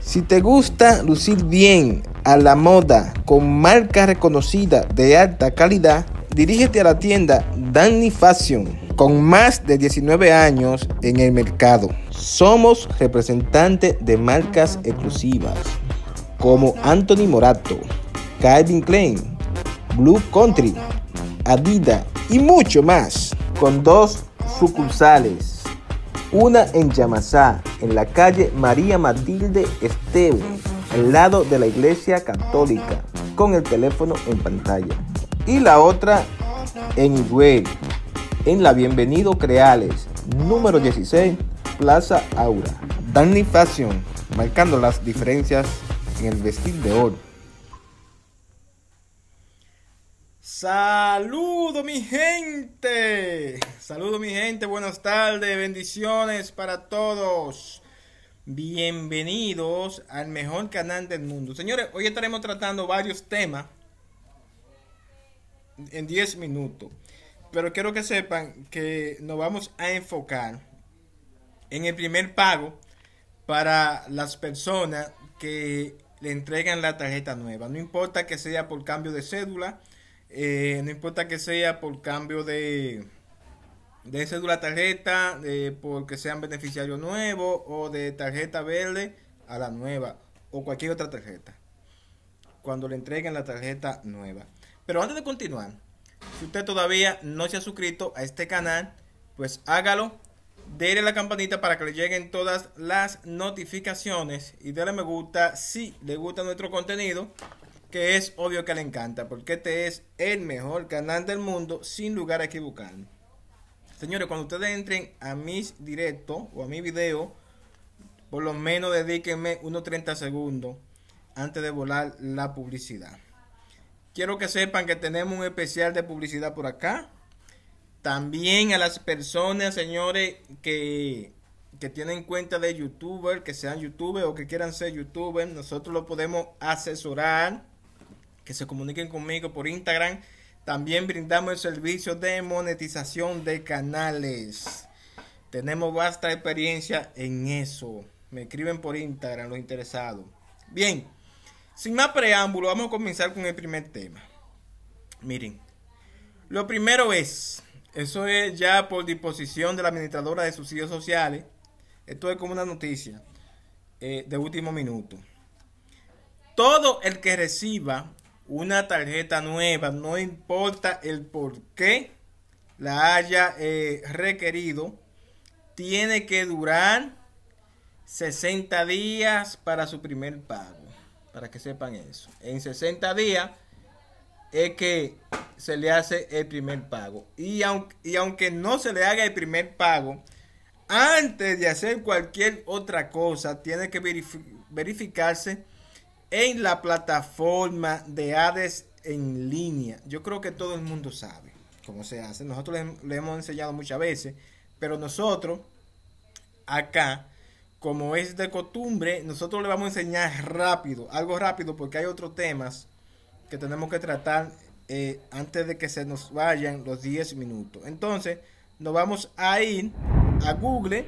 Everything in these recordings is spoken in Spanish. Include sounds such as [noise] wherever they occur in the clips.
Si te gusta lucir bien a la moda con marcas reconocidas de alta calidad, dirígete a la tienda Danny Fashion con más de 19 años en el mercado. Somos representantes de marcas exclusivas como Anthony Morato, Calvin Klein, Blue Country, Adidas y mucho más, con dos sucursales. Una en Yamasá, en la calle María Matilde Esteves, al lado de la Iglesia Católica, con el teléfono en pantalla. Y la otra en Higüey, en la Bienvenido Creales, número 16, Plaza Aura. Danny Fashion, marcando las diferencias en el vestir de oro. Saludo mi gente. Saludo mi gente. Buenas tardes. Bendiciones para todos. Bienvenidos al mejor canal del mundo. Señores, hoy estaremos tratando varios temas en 10 minutos. Pero quiero que sepan que nos vamos a enfocar en el primer pago para las personas que le entregan la tarjeta nueva. No importa que sea por cambio de cédula eh, no importa que sea por cambio de, de cédula tarjeta, porque sean beneficiarios nuevo o de tarjeta verde a la nueva o cualquier otra tarjeta. Cuando le entreguen la tarjeta nueva. Pero antes de continuar, si usted todavía no se ha suscrito a este canal, pues hágalo. Dele la campanita para que le lleguen todas las notificaciones y dele me gusta si le gusta nuestro contenido que es obvio que le encanta, porque este es el mejor canal del mundo, sin lugar a equivocarme. Señores, cuando ustedes entren a mis directos o a mi video, por lo menos dedíquenme unos 30 segundos antes de volar la publicidad. Quiero que sepan que tenemos un especial de publicidad por acá. También a las personas, señores, que, que tienen cuenta de youtuber, que sean youtuber o que quieran ser youtuber, nosotros lo podemos asesorar que se comuniquen conmigo por Instagram. También brindamos el servicio de monetización de canales. Tenemos vasta experiencia en eso. Me escriben por Instagram los interesados. Bien, sin más preámbulo, vamos a comenzar con el primer tema. Miren, lo primero es, eso es ya por disposición de la administradora de subsidios sociales. Esto es como una noticia eh, de último minuto. Todo el que reciba una tarjeta nueva, no importa el por qué la haya eh, requerido, tiene que durar 60 días para su primer pago, para que sepan eso. En 60 días es que se le hace el primer pago. Y y aunque no se le haga el primer pago, antes de hacer cualquier otra cosa, tiene que verificarse en la plataforma de Hades en línea. Yo creo que todo el mundo sabe cómo se hace. Nosotros le, hemos enseñado muchas veces, pero nosotros acá, como es de costumbre, nosotros le vamos a enseñar rápido, algo rápido, porque hay otros temas que tenemos que tratar eh, antes de que se nos vayan los 10 minutos. Entonces, nos vamos a ir a Google.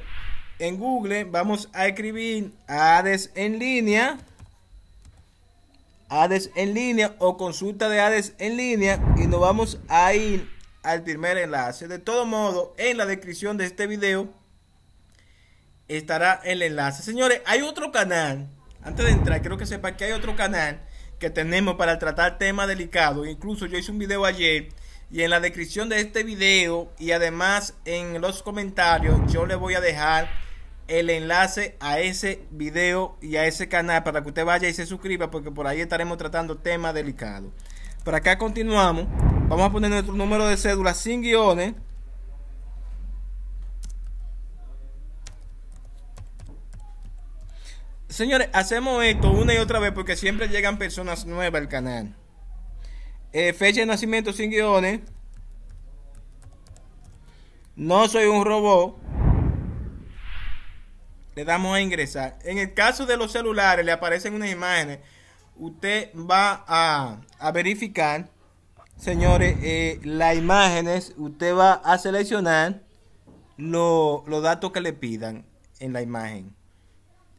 En Google vamos a escribir ades en línea. ADES en línea o consulta de ADES en línea y nos vamos a ir al primer enlace. De todo modo, en la descripción de este video estará el enlace. Señores, hay otro canal. Antes de entrar, quiero que sepa que hay otro canal que tenemos para tratar temas delicados. Incluso yo hice un video ayer y en la descripción de este video y además en los comentarios yo le voy a dejar el enlace a ese video y a ese canal para que usted vaya y se suscriba porque por ahí estaremos tratando temas delicados. Por acá continuamos. Vamos a poner nuestro número de cédula sin guiones. Señores, hacemos esto una y otra vez porque siempre llegan personas nuevas al canal. Eh, fecha de nacimiento sin guiones. No soy un robot le damos a ingresar. En el caso de los celulares, le aparecen unas imágenes. Usted va a, verificar, señores, eh, las imágenes. Usted va a seleccionar los datos que le pidan en la imagen.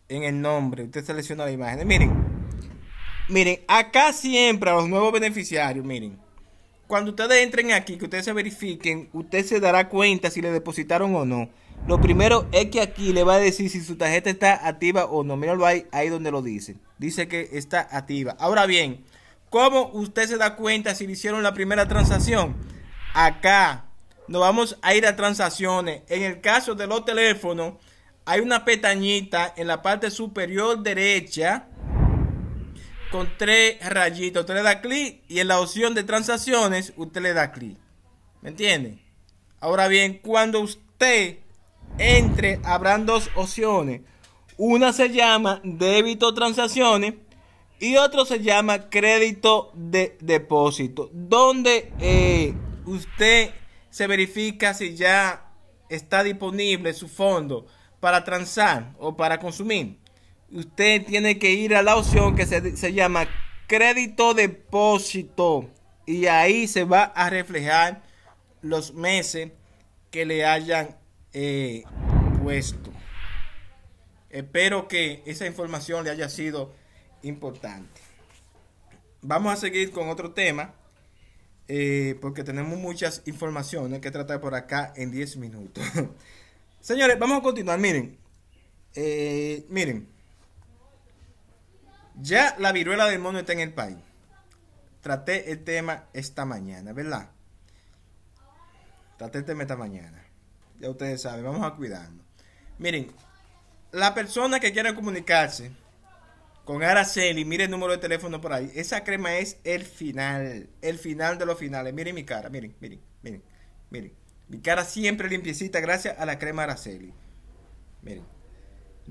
En el nombre, usted selecciona la imagen. Miren, miren, acá siempre a los nuevos beneficiarios, miren cuando ustedes entren aquí, que ustedes se verifiquen, usted se dará cuenta si le depositaron o no. Lo primero es que aquí le va a decir si su tarjeta está activa o no. Míralo ahí, ahí donde lo dice. Dice que está activa. Ahora bien, ¿cómo usted se da cuenta si le hicieron la primera transacción? Acá nos vamos a ir a transacciones. En el caso de los teléfonos, hay una pestañita en la parte superior derecha con tres rayitos. Usted le da clic y en la opción de transacciones usted le da clic. ¿Me entiende? Ahora bien, cuando usted entre, habrán dos opciones. Una se llama débito transacciones y otro se llama crédito de depósito. Donde eh, usted se verifica si ya está disponible su fondo para transar o para consumir usted tiene que ir a la opción que se, llama crédito depósito y ahí se va a reflejar los meses que le hayan eh, puesto. Espero que esa información le haya sido importante. Vamos a seguir con otro tema, eh, porque tenemos muchas informaciones que tratar por acá en 10 minutos. [laughs] Señores, vamos a continuar. Miren, eh, miren. Ya la viruela del mono está en el país. Traté el tema esta mañana, ¿verdad? Traté el tema esta mañana. Ya ustedes saben, vamos a cuidarnos. Miren, la persona que quiera comunicarse con Araceli, miren el número de teléfono por ahí. Esa crema es el final, el final de los finales. Miren mi cara, miren, miren, miren, miren. Mi cara siempre limpiecita gracias a la crema Araceli. Miren.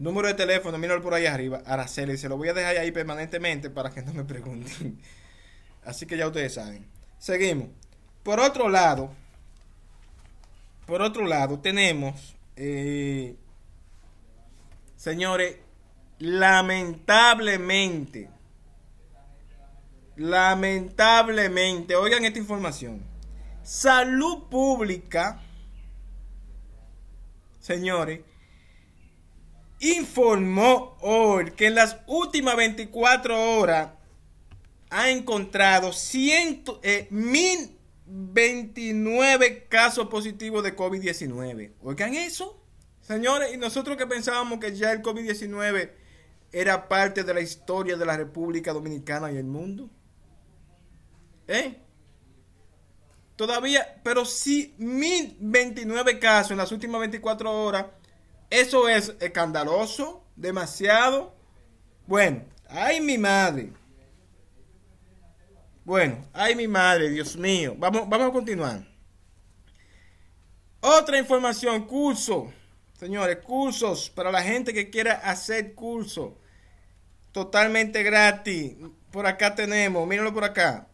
Número de teléfono, míralo por ahí arriba, Araceli. Se lo voy a dejar ahí permanentemente para que no me pregunten. Así que ya ustedes saben. Seguimos. Por otro lado, por otro lado, tenemos, eh, señores, lamentablemente, lamentablemente, oigan esta información. Salud pública, señores, informó hoy que en las últimas 24 horas ha encontrado 1029 eh, casos positivos de COVID-19. Oigan eso. Señores, y nosotros que pensábamos que ya el COVID-19 era parte de la historia de la República Dominicana y el mundo. ¿Eh? Todavía, pero sí, 1029 casos en las últimas 24 horas eso es escandaloso, demasiado. Bueno, ay mi madre. Bueno, ay mi madre, Dios mío. Vamos, vamos a continuar. Otra información, curso. Señores, cursos para la gente que quiera hacer curso. Totalmente gratis. Por acá tenemos, mírenlo por acá.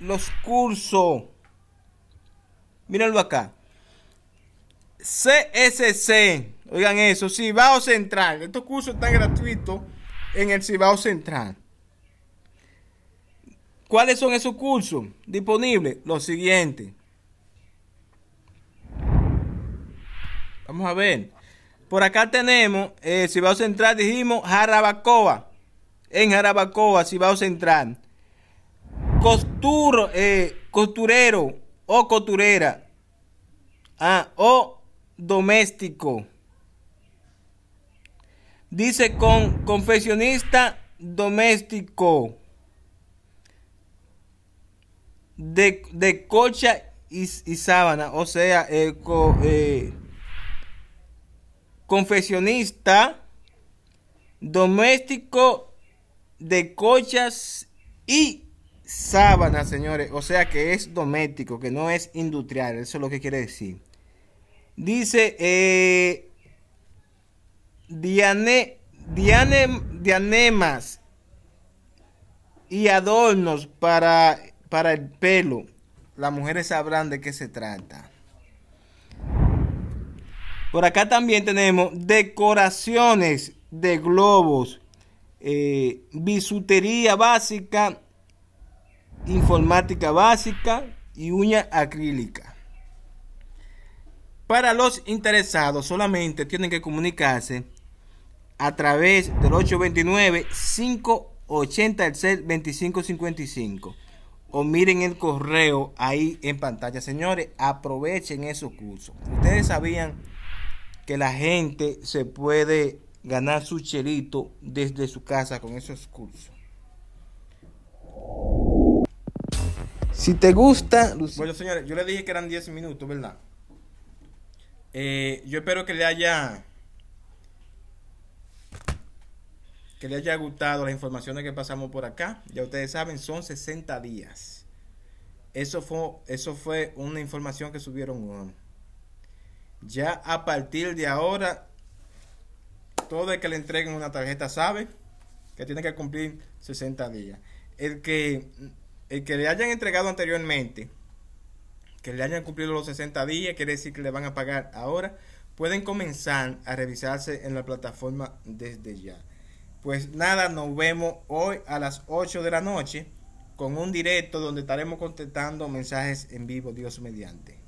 Los cursos. Mírenlo acá. CSC. Oigan eso, Cibao Central. Estos cursos están gratuitos en el Cibao Central. ¿Cuáles son esos cursos disponibles? Los siguiente, Vamos a ver. Por acá tenemos eh, Cibao Central, dijimos Jarabacoa. En Jarabacoa, Cibao Central. Costuro, eh, costurero o costurera. Ah, o doméstico. Dice con confesionista doméstico de, de y, sábana, o sea, eh, eh confesionista doméstico de cochas y sábanas, señores. O sea que es doméstico, que no es industrial. Eso es lo que quiere decir. Dice, eh, Diane, dianemas y adornos para, para el pelo. Las mujeres sabrán de qué se trata. Por acá también tenemos decoraciones de globos, eh, bisutería básica, informática básica y uña acrílica. Para los interesados solamente tienen que comunicarse a través del 829-580-2555 o miren el correo ahí en pantalla. Señores, aprovechen esos cursos. Ustedes sabían que la gente se puede ganar su chelito desde su casa con esos cursos. Si te gusta, Bueno, señores, yo le dije que eran 10 minutos, ¿verdad? Eh, yo espero que le haya que le haya gustado las informaciones que pasamos por acá. Ya ustedes saben, son 60 días. Eso fue, eso fue una información que subieron. Ya a partir de ahora, todo el que le entreguen una tarjeta sabe que tiene que cumplir 60 días. El que, el que le hayan entregado anteriormente que le hayan cumplido los 60 días, quiere decir que le van a pagar ahora, pueden comenzar a revisarse en la plataforma desde ya. Pues nada, nos vemos hoy a las 8 de la noche con un directo donde estaremos contestando mensajes en vivo, Dios mediante.